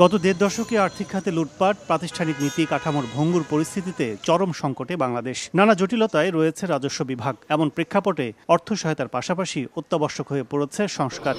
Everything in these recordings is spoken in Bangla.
গত দেড় দশকে আর্থিক খাতে লুটপাট প্রাতিষ্ঠানিক নীতি কাঠামোর ভঙ্গুর পরিস্থিতিতে চরম সংকটে বাংলাদেশ নানা জটিলতায় রয়েছে রাজস্ব বিভাগ এমন প্রেক্ষাপটে অর্থ সহায়তার পাশাপাশি অত্যাবশ্যক হয়ে পড়েছে সংস্কার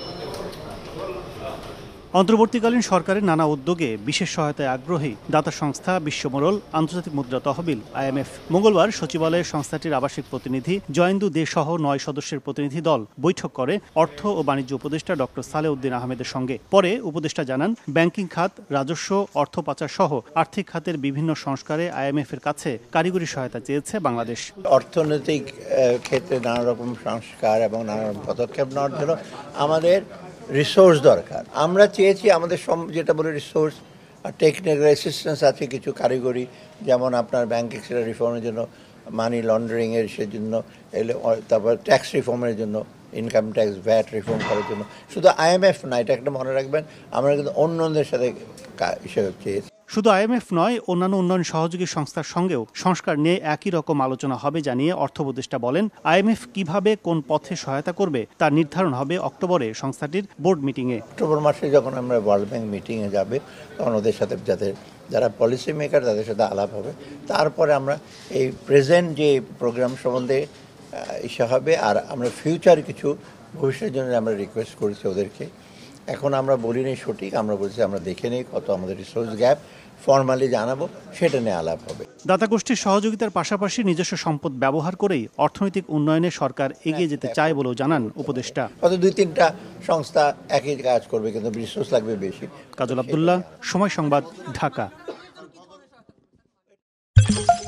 অন্তর্বর্তীকালীন সরকারের নানা উদ্যোগে বিশেষ সহায়তায় আগ্রহী দাতা সংস্থা বিশ্বমোরল আন্তর্জাতিক মুদ্রা তহবিল আইএমএফ মঙ্গলবার সচিবালয়ে সংস্থাটির আবাসিক প্রতিনিধি জয়েন্দু দে সহ নয় সদস্যের প্রতিনিধি দল বৈঠক করে অর্থ ও বাণিজ্য উপদেষ্টা ডক্টর সালেউদ্দিন আহমেদের সঙ্গে পরে উপদেষ্টা জানান ব্যাংকিং খাত রাজস্ব অর্থ পাচার সহ আর্থিক খাতের বিভিন্ন সংস্কারে আইএমএফ এর কাছে কারিগরি সহায়তা চেয়েছে বাংলাদেশ অর্থনৈতিক ক্ষেত্রে নানা রকম সংস্কার এবং নানা রকম পদক্ষেপ নেওয়ার জন্য আমাদের রিসোর্স দরকার আমরা চেয়েছি আমাদের যেটা বলে রিসোর্স আর টেকনিক্যাল অ্যাসিস্ট্যান্স আছে কিছু কারিগরি যেমন আপনার ব্যাঙ্ক সেটা রিফর্মের জন্য মানি লন্ডারিংয়ের সেজন্য তারপর ট্যাক্স রিফর্মের জন্য ইনকাম ট্যাক্স ভ্যাট রিফর্ম করার জন্য শুধু আইএমএফ না এটা একটা মনে রাখবেন আমরা কিন্তু অন্যদের সাথে হিসেবে চেয়েছি শুধু আইএমএফ নয় অন্যান্য উন্নয়ন সহযোগী সংস্থার সঙ্গেও সংস্কার নিয়ে একই রকম আলোচনা হবে জানিয়ে অর্থ উপদেষ্টা বলেন আইএমএফ কিভাবে কোন পথে সহায়তা করবে তা নির্ধারণ হবে অক্টোবরে সংস্থাটির বোর্ড মিটিংয়ে অক্টোবর মাসে যখন আমরা ওয়ার্ল্ড ব্যাংক মিটিংয়ে যাবে তখন ওদের সাথে যাতে যারা পলিসি মেকার তাদের সাথে আলাপ হবে তারপরে আমরা এই প্রেজেন্ট যে প্রোগ্রাম সম্বন্ধে ইসে হবে আর আমরা ফিউচার কিছু ভবিষ্যতের জন্য আমরা রিকোয়েস্ট করেছি ওদেরকে এখন আমরা বলিনি সঠিক আমরা বলছি আমরা দেখে নেই কত আমাদের রিসোর্স গ্যাপ ফর্মালি জানাবো সেটা নিয়ে আলাপ হবে দাতাগোষ্ঠীর সহযোগিতার পাশাপাশি নিজস্ব সম্পদ ব্যবহার করেই অর্থনৈতিক উন্নয়নে সরকার এগিয়ে যেতে হ্যাঁ, চায় বলেও জানান উপদেষ্টা হয়তো দুই তিনটা সংস্থা একই কাজ করবে কিন্তু রিসোর্স লাগবে বেশি কাজল আবদুল্লাহ সময় সংবাদ ঢাকা